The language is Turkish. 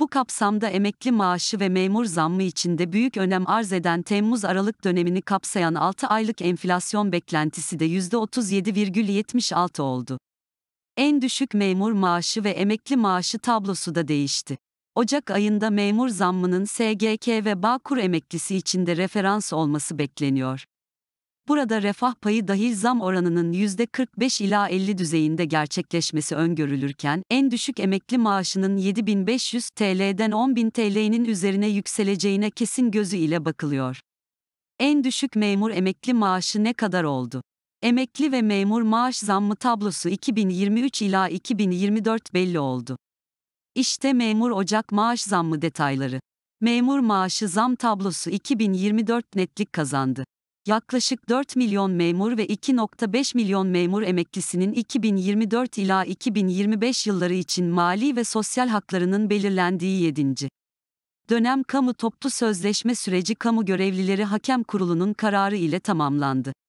Bu kapsamda emekli maaşı ve memur zammı içinde büyük önem arz eden Temmuz-Aralık dönemini kapsayan 6 aylık enflasyon beklentisi de %37,76 oldu. En düşük memur maaşı ve emekli maaşı tablosu da değişti. Ocak ayında memur zammının SGK ve Bağkur emeklisi içinde referans olması bekleniyor. Burada refah payı dahil zam oranının %45 ila 50 düzeyinde gerçekleşmesi öngörülürken, en düşük emekli maaşının 7500 TL'den 10.000 TL'nin üzerine yükseleceğine kesin gözü ile bakılıyor. En düşük memur emekli maaşı ne kadar oldu? Emekli ve memur maaş zammı tablosu 2023 ila 2024 belli oldu. İşte memur Ocak maaş zammı detayları. Memur maaşı zam tablosu 2024 netlik kazandı yaklaşık 4 milyon memur ve 2.5 milyon memur emeklisinin 2024 ila 2025 yılları için mali ve sosyal haklarının belirlendiği 7. dönem kamu toplu sözleşme süreci kamu görevlileri hakem kurulunun kararı ile tamamlandı.